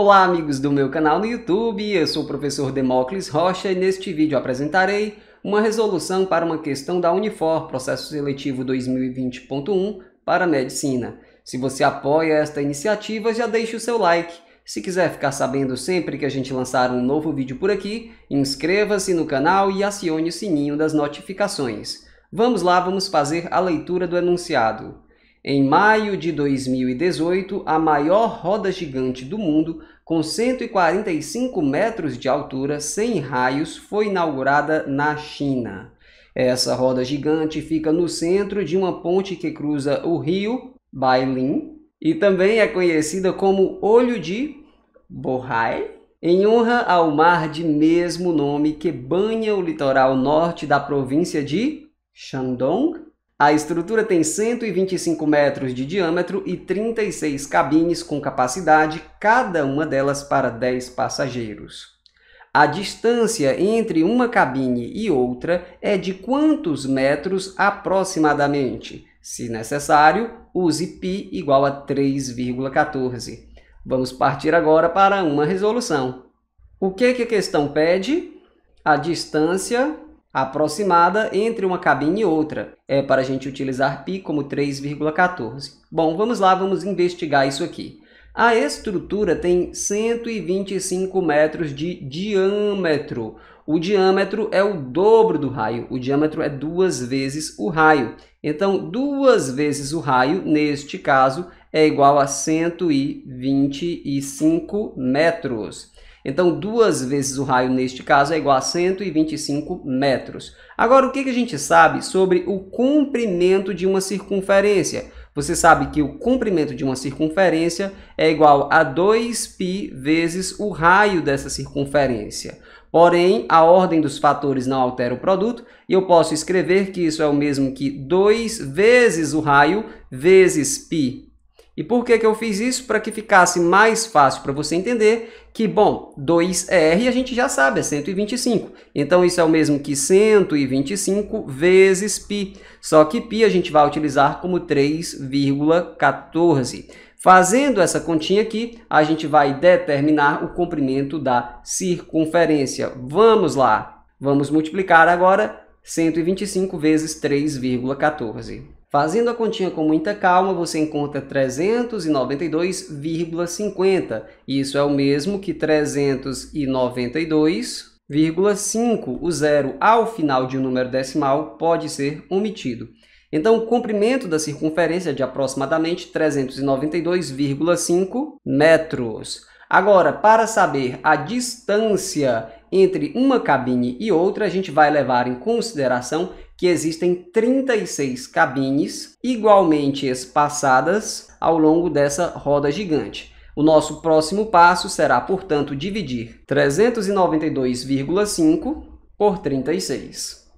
Olá amigos do meu canal no YouTube, eu sou o professor Demócles Rocha e neste vídeo apresentarei uma resolução para uma questão da Unifor, processo seletivo 2020.1 para medicina. Se você apoia esta iniciativa, já deixe o seu like. Se quiser ficar sabendo sempre que a gente lançar um novo vídeo por aqui, inscreva-se no canal e acione o sininho das notificações. Vamos lá, vamos fazer a leitura do enunciado. Em maio de 2018, a maior roda gigante do mundo, com 145 metros de altura, sem raios, foi inaugurada na China. Essa roda gigante fica no centro de uma ponte que cruza o rio Bailin e também é conhecida como Olho de Bohai, em honra ao mar de mesmo nome que banha o litoral norte da província de Shandong, a estrutura tem 125 metros de diâmetro e 36 cabines com capacidade, cada uma delas para 10 passageiros. A distância entre uma cabine e outra é de quantos metros aproximadamente? Se necessário, use π igual a 3,14. Vamos partir agora para uma resolução. O que, que a questão pede? A distância aproximada entre uma cabine e outra, é para a gente utilizar π como 3,14. Bom, vamos lá, vamos investigar isso aqui. A estrutura tem 125 metros de diâmetro. O diâmetro é o dobro do raio, o diâmetro é duas vezes o raio. Então, duas vezes o raio, neste caso, é igual a 125 metros. Então, duas vezes o raio, neste caso, é igual a 125 metros. Agora, o que a gente sabe sobre o comprimento de uma circunferência? Você sabe que o comprimento de uma circunferência é igual a 2π vezes o raio dessa circunferência. Porém, a ordem dos fatores não altera o produto, e eu posso escrever que isso é o mesmo que 2 vezes o raio vezes π e por que, que eu fiz isso? Para que ficasse mais fácil para você entender que, bom, 2 R a gente já sabe, é 125. Então, isso é o mesmo que 125 vezes π. Só que π a gente vai utilizar como 3,14. Fazendo essa continha aqui, a gente vai determinar o comprimento da circunferência. Vamos lá! Vamos multiplicar agora 125 vezes 3,14. Fazendo a continha com muita calma, você encontra 392,50. Isso é o mesmo que 392,5. O zero ao final de um número decimal pode ser omitido. Então, o comprimento da circunferência é de aproximadamente 392,5 metros. Agora, para saber a distância entre uma cabine e outra, a gente vai levar em consideração que existem 36 cabines igualmente espaçadas ao longo dessa roda gigante. O nosso próximo passo será, portanto, dividir 392,5 por 36.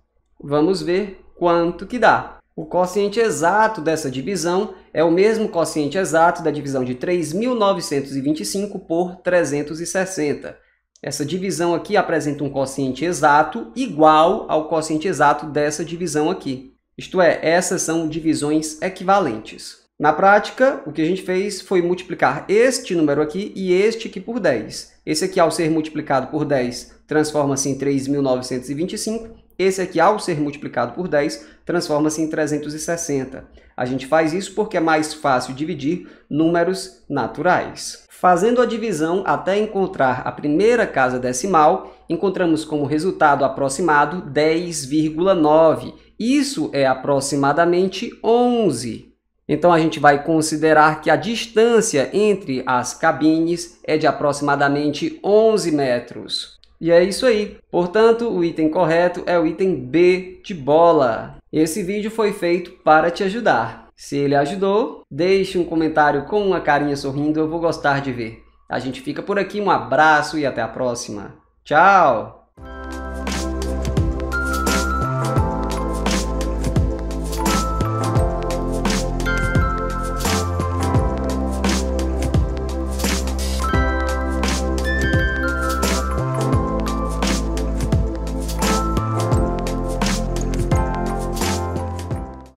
Vamos ver quanto que dá. O quociente exato dessa divisão é o mesmo quociente exato da divisão de 3.925 por 360. Essa divisão aqui apresenta um quociente exato igual ao quociente exato dessa divisão aqui. Isto é, essas são divisões equivalentes. Na prática, o que a gente fez foi multiplicar este número aqui e este aqui por 10. Esse aqui, ao ser multiplicado por 10, transforma-se em 3.925. Esse aqui, ao ser multiplicado por 10, transforma-se em 360. A gente faz isso porque é mais fácil dividir números naturais. Fazendo a divisão até encontrar a primeira casa decimal, encontramos como resultado aproximado 10,9. Isso é aproximadamente 11. Então, a gente vai considerar que a distância entre as cabines é de aproximadamente 11 metros. E é isso aí. Portanto, o item correto é o item B de bola. Esse vídeo foi feito para te ajudar. Se ele ajudou, deixe um comentário com uma carinha sorrindo, eu vou gostar de ver. A gente fica por aqui, um abraço e até a próxima. Tchau!